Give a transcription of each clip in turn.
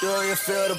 Do you feel the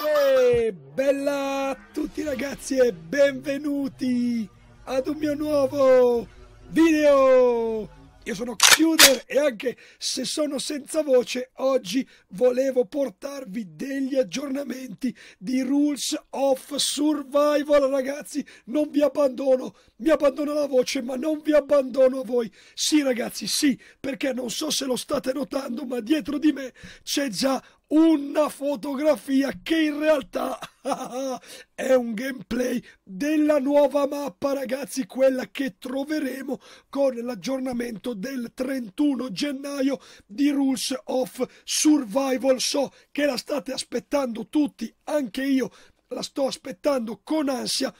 hey, eh, Bella a tutti ragazzi e benvenuti ad un mio nuovo video! Io sono Chiuder e anche se sono senza voce, oggi volevo portarvi degli aggiornamenti di Rules of Survival. Ragazzi, non vi abbandono, mi abbandono la voce, ma non vi abbandono voi. Sì, ragazzi, sì, perché non so se lo state notando, ma dietro di me c'è già una fotografia che in realtà è un gameplay della nuova mappa ragazzi quella che troveremo con l'aggiornamento del 31 gennaio di Rules of Survival so che la state aspettando tutti anche io la sto aspettando con ansia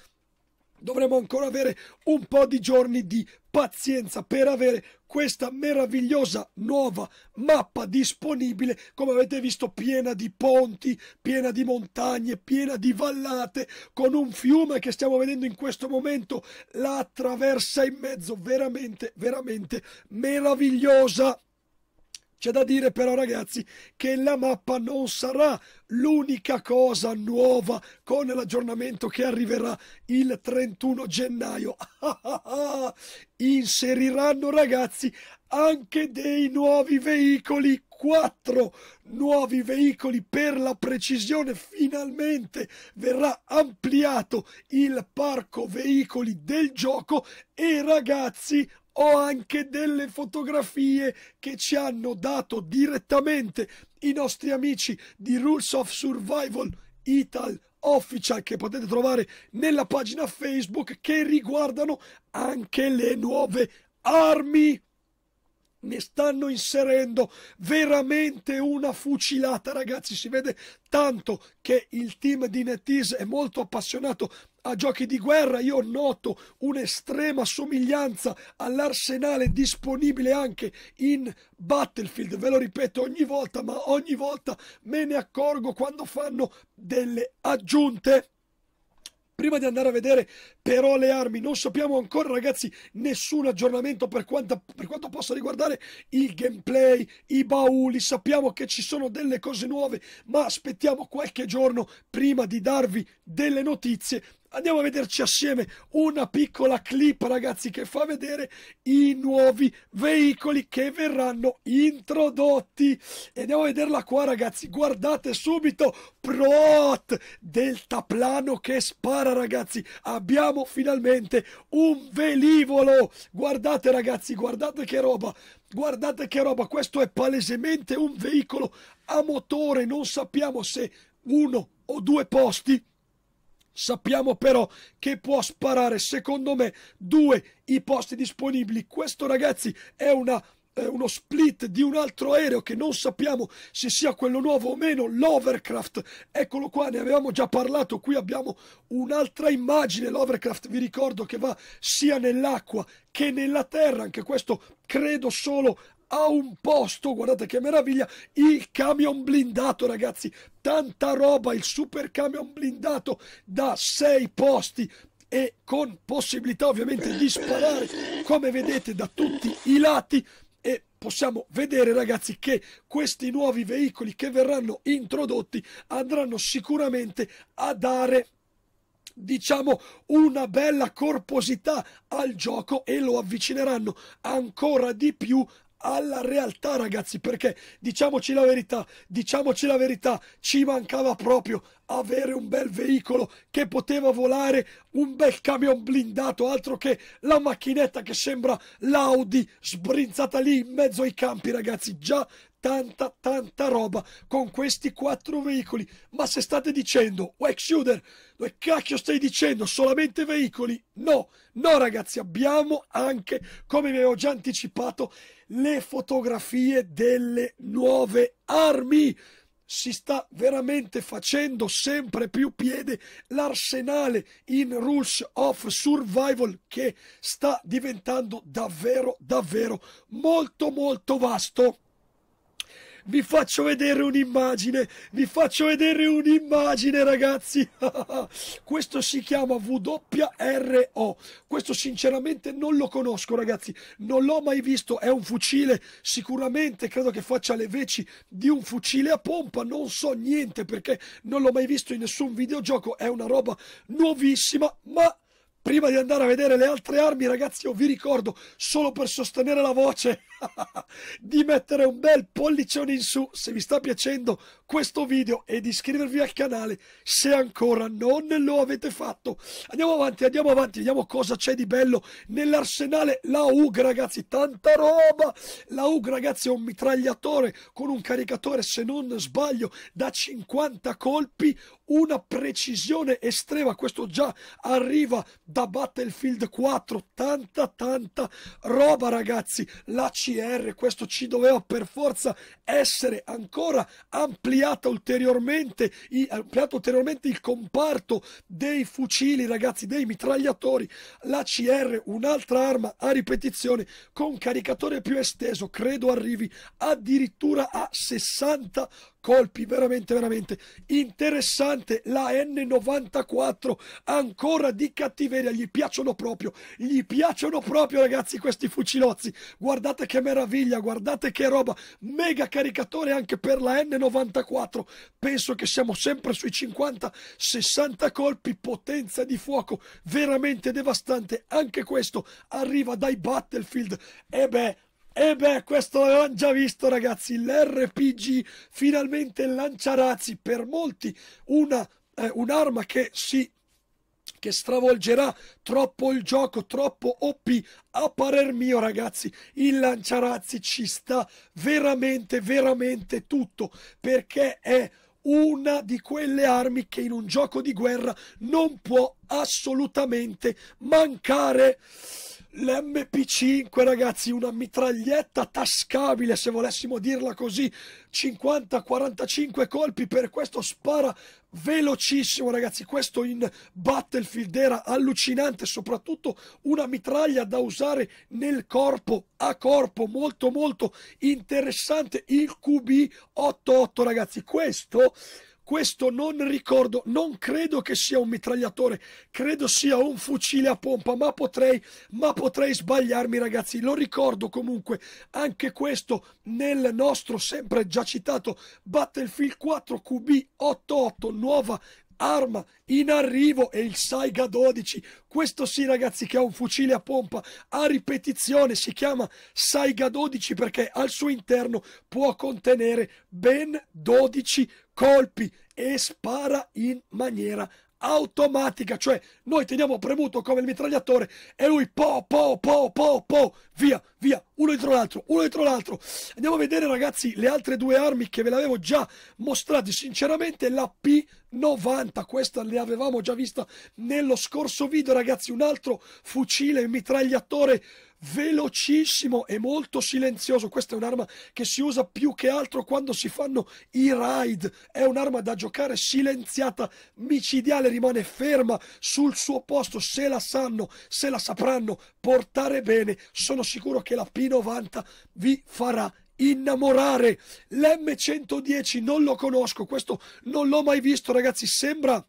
dovremo ancora avere un po' di giorni di pazienza per avere questa meravigliosa nuova mappa disponibile, come avete visto, piena di ponti, piena di montagne, piena di vallate, con un fiume che stiamo vedendo in questo momento la attraversa in mezzo, veramente, veramente meravigliosa. C'è da dire però ragazzi che la mappa non sarà l'unica cosa nuova con l'aggiornamento che arriverà il 31 gennaio. Inseriranno ragazzi anche dei nuovi veicoli, quattro nuovi veicoli per la precisione, finalmente verrà ampliato il parco veicoli del gioco e ragazzi ho anche delle fotografie che ci hanno dato direttamente i nostri amici di Rules of Survival Ital Official che potete trovare nella pagina Facebook che riguardano anche le nuove armi ne stanno inserendo veramente una fucilata ragazzi si vede tanto che il team di NetEase è molto appassionato a giochi di guerra io noto un'estrema somiglianza all'arsenale disponibile anche in Battlefield ve lo ripeto ogni volta ma ogni volta me ne accorgo quando fanno delle aggiunte prima di andare a vedere però le armi. Non sappiamo ancora, ragazzi, nessun aggiornamento per, quanta, per quanto possa riguardare il gameplay, i bauli. Sappiamo che ci sono delle cose nuove, ma aspettiamo qualche giorno prima di darvi delle notizie andiamo a vederci assieme una piccola clip ragazzi che fa vedere i nuovi veicoli che verranno introdotti e andiamo a vederla qua ragazzi guardate subito Prot deltaplano che spara ragazzi abbiamo finalmente un velivolo guardate ragazzi guardate che roba guardate che roba questo è palesemente un veicolo a motore non sappiamo se uno o due posti Sappiamo però che può sparare, secondo me, due i posti disponibili. Questo, ragazzi, è una eh, uno split di un altro aereo che non sappiamo se sia quello nuovo o meno, l'Overcraft. Eccolo qua, ne avevamo già parlato, qui abbiamo un'altra immagine, l'Overcraft vi ricordo che va sia nell'acqua che nella terra, anche questo credo solo a un posto, guardate che meraviglia, il camion blindato ragazzi, tanta roba, il super camion blindato da sei posti e con possibilità ovviamente di sparare come vedete da tutti i lati e possiamo vedere ragazzi che questi nuovi veicoli che verranno introdotti andranno sicuramente a dare diciamo una bella corposità al gioco e lo avvicineranno ancora di più alla realtà, ragazzi, perché diciamoci la verità, diciamoci la verità, ci mancava proprio avere un bel veicolo che poteva volare, un bel camion blindato, altro che la macchinetta che sembra l'Audi sbrinzata lì in mezzo ai campi, ragazzi, già tanta tanta roba con questi quattro veicoli ma se state dicendo wax Waxshooter dove cacchio stai dicendo solamente veicoli no no ragazzi abbiamo anche come vi avevo già anticipato le fotografie delle nuove armi. Si sta veramente facendo sempre più piede l'arsenale in Rules of Survival che sta diventando davvero, davvero molto, molto vasto vi faccio vedere un'immagine, vi faccio vedere un'immagine ragazzi, questo si chiama WRO, questo sinceramente non lo conosco ragazzi, non l'ho mai visto, è un fucile, sicuramente credo che faccia le veci di un fucile a pompa, non so niente perché non l'ho mai visto in nessun videogioco, è una roba nuovissima, ma prima di andare a vedere le altre armi, ragazzi, io vi ricordo solo per sostenere la voce di mettere un bel pollicione in su se vi sta piacendo questo video e di iscrivervi al canale se ancora non lo avete fatto. Andiamo avanti, andiamo avanti, vediamo cosa c'è di bello nell'arsenale. La UG, ragazzi, tanta roba! La UG, ragazzi, è un mitragliatore con un caricatore, se non sbaglio, da 50 colpi, una precisione estrema. Questo già arriva da Battlefield 4, tanta tanta roba ragazzi, la CR, questo ci doveva per forza essere ancora ampliata ulteriormente, ampliato ulteriormente il comparto dei fucili ragazzi, dei mitragliatori, la CR, un'altra arma a ripetizione con caricatore più esteso, credo arrivi addirittura a 60 colpi veramente veramente interessante la N94 ancora di cattiveria gli piacciono proprio gli piacciono proprio ragazzi questi fucilozzi guardate che meraviglia guardate che roba mega caricatore anche per la N94 penso che siamo sempre sui 50 60 colpi potenza di fuoco veramente devastante anche questo arriva dai Battlefield e beh e beh, questo l'avevamo già visto, ragazzi. L'RPG finalmente lanciarazzi per molti una, eh, un'arma che si che stravolgerà troppo il gioco, troppo OP. A parer mio, ragazzi, il lanciarazzi ci sta veramente, veramente tutto perché è una di quelle armi che in un gioco di guerra non può assolutamente mancare l'MP5 ragazzi una mitraglietta tascabile se volessimo dirla così 50-45 colpi per questo spara velocissimo ragazzi questo in Battlefield era allucinante soprattutto una mitraglia da usare nel corpo a corpo molto molto interessante il QB88 ragazzi questo questo non ricordo, non credo che sia un mitragliatore, credo sia un fucile a pompa, ma potrei, ma potrei sbagliarmi ragazzi. Lo ricordo comunque anche questo nel nostro sempre già citato Battlefield 4 QB88, nuova arma in arrivo è il Saiga 12 questo sì ragazzi che ha un fucile a pompa a ripetizione si chiama Saiga 12 perché al suo interno può contenere ben 12 colpi e spara in maniera automatica, cioè noi teniamo premuto come il mitragliatore e lui po po po po po via via uno dietro l'altro, uno dietro l'altro. Andiamo a vedere ragazzi le altre due armi che ve le avevo già mostrate, sinceramente la P90, questa le avevamo già vista nello scorso video ragazzi, un altro fucile mitragliatore velocissimo e molto silenzioso. Questa è un'arma che si usa più che altro quando si fanno i raid. È un'arma da giocare silenziata, micidiale, rimane ferma sul suo posto. Se la sanno, se la sapranno portare bene, sono sicuro che la P90 vi farà innamorare. L'M110 non lo conosco, questo non l'ho mai visto, ragazzi. Sembra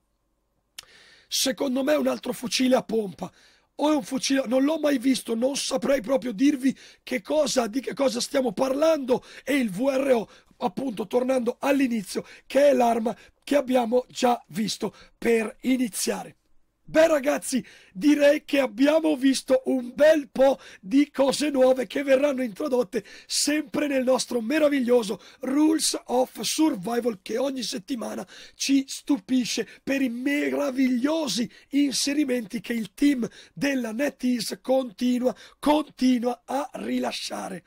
secondo me un altro fucile a pompa o è un fucile, non l'ho mai visto, non saprei proprio dirvi che cosa, di che cosa stiamo parlando e il VRO appunto tornando all'inizio che è l'arma che abbiamo già visto per iniziare. Beh ragazzi, direi che abbiamo visto un bel po' di cose nuove che verranno introdotte sempre nel nostro meraviglioso Rules of Survival che ogni settimana ci stupisce per i meravigliosi inserimenti che il team della NetEase continua, continua a rilasciare.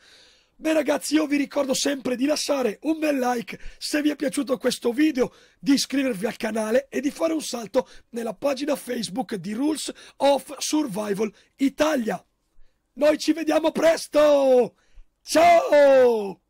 Beh ragazzi io vi ricordo sempre di lasciare un bel like se vi è piaciuto questo video, di iscrivervi al canale e di fare un salto nella pagina Facebook di Rules of Survival Italia. Noi ci vediamo presto! Ciao!